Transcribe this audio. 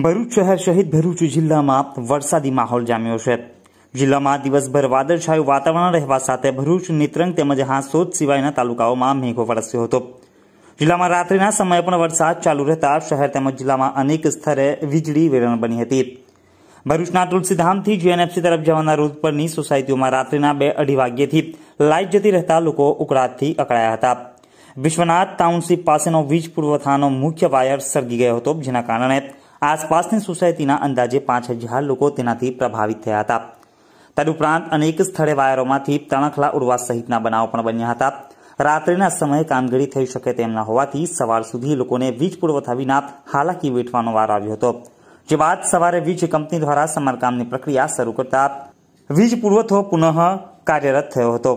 ભરૂચ શહેર સહિત ભરૂચ જિલ્લામાં વરસાદી માહોલ જામ્યો છે જિલ્લામાં દિવસભર વાદળછાયું વાતાવરણ રહેવા સાથે ભરૂચ નેત્રંગ તેમજ હાંસોદ સિવાયના તાલુકાઓમાં મેઘો વરસ્યો હતો જિલ્લામાં રાત્રિના સમયે પણ વરસાદ ચાલુ રહેતા શહેર તેમજ જિલ્લામાં અનેક સ્થળે વીજળી વેરણ બની હતી ભરૂચના તુલસીધામથી જીએનએફસી તરફ જવાના રોડ પરની સોસાયટીઓમાં રાત્રિના બે અઢી વાગ્યેથી લાઇટ જતી રહેતા લોકો ઉકળાટથી અકળાયા હતા વિશ્વનાથ ટાઉનશીપ પાસેનો વીજ પુરવઠાનો મુખ્ય વાયર સળગી ગયો હતો જેના કારણે આસપાસની સોસાયટીના અંદાજે પાંચ હજાર લોકો તેનાથી પ્રભાવિત થયા હતા તદુપરાંત અનેક સ્થળે વાયરોમાંથી તણખલા ઉડવા સહિતના બનાવો પણ બન્યા હતા રાત્રિના સમયે કામગીરી થઈ શકે તેમ ન હોવાથી સવાર સુધી લોકોને વીજ પુરવઠા વિના હાલાકી વેઠવાનો વાર આવ્યો હતો જે બાદ સવારે વીજ કંપની દ્વારા સમારકામની પ્રક્રિયા શરૂ કરતા વીજ પુરવઠો પુનઃ કાર્યરત થયો હતો